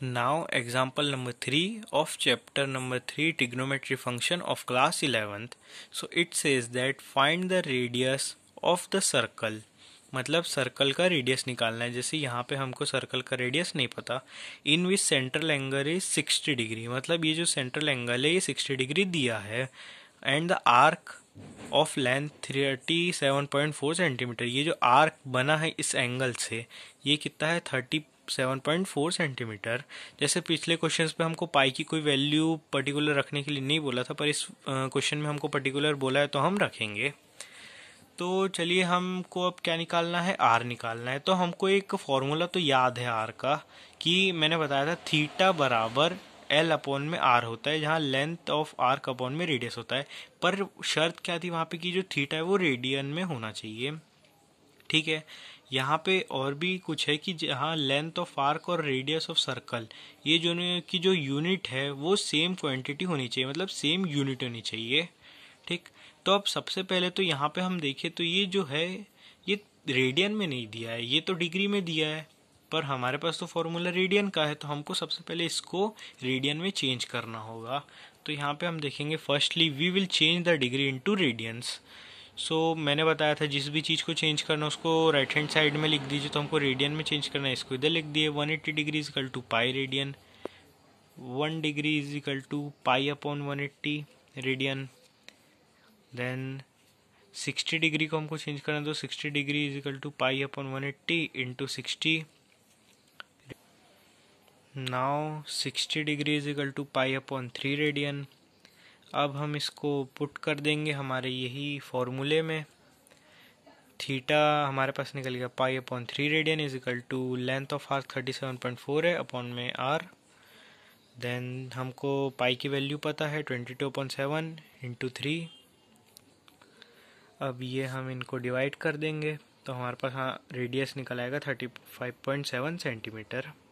Now example number 3 of chapter number 3 trigonometry function of class 11th. So it says that find the radius of the circle. मतलब circle का radius निकालना है जैसे यहाँ पे हमको सर्कल का रेडियस नहीं पता in which central angle is 60 degree मतलब ये जो सेंट्रल एंगल है ये 60 डिग्री दिया है and the arc of length thirty seven point four centimetre ये जो आर्क बना है इस एंगल से ये कितना है thirty seven point four centimetre जैसे पिछले क्वेश्चंस पे हमको पाई की कोई वैल्यू पर्टिकुलर रखने के लिए नहीं बोला था पर इस क्वेश्चन में हमको पर्टिकुलर बोला है तो हम रखेंगे तो चलिए हमको अब क्या निकालना है आर निकालना है तो हमको एक फॉर्मूला तो याद है आर का कि मैंने बताया था थीटा बराबर एल अपॉन में आर होता है जहाँ लेंथ ऑफ आर्क अपॉन में रेडियस होता है पर शर्त क्या थी वहाँ पे कि जो थीटा है वो रेडियन में होना चाहिए ठीक है यहाँ पे और भी कुछ है कि जहाँ लेंथ ऑफ आर्क और रेडियस ऑफ सर्कल ये जो की जो यूनिट है वो सेम क्वांटिटी होनी चाहिए मतलब सेम यूनिट होनी चाहिए ठीक तो अब सबसे पहले तो यहाँ पे हम देखें तो ये जो है ये रेडियन में नहीं दिया है ये तो डिग्री में दिया है पर हमारे पास तो फॉर्मूला रेडियन का है तो हमको सबसे पहले इसको रेडियन में चेंज करना होगा तो यहाँ पे हम देखेंगे firstly we will change the degree into radians so मैंने बताया था जिस भी चीज़ को चेंज करना उसको राइट हैंड साइड में लिख दीजिए तो हमको रेडियन में चेंज करना है इसको इधर लिख दिए one eighty degree is equal to pi radian one degree is equal to pi upon one eighty radian then sixty degree को हमको चेंज करना है तो sixty degree is equal to pi upon one eighty into sixty now 60 degree is equal to pi upon three radian अब हम इसको put कर देंगे हमारे यही फॉर्मूले में थीटा हमारे पास निकल गया pi upon three radian is equal to length of R thirty seven point four है अपॉन में आर देन हमको पाई की वैल्यू पता है twenty two point seven into three अब ये हम इनको डिवाइड कर देंगे तो हमारे पास हाँ रेडियस निकल आएगा thirty five point seven centimetre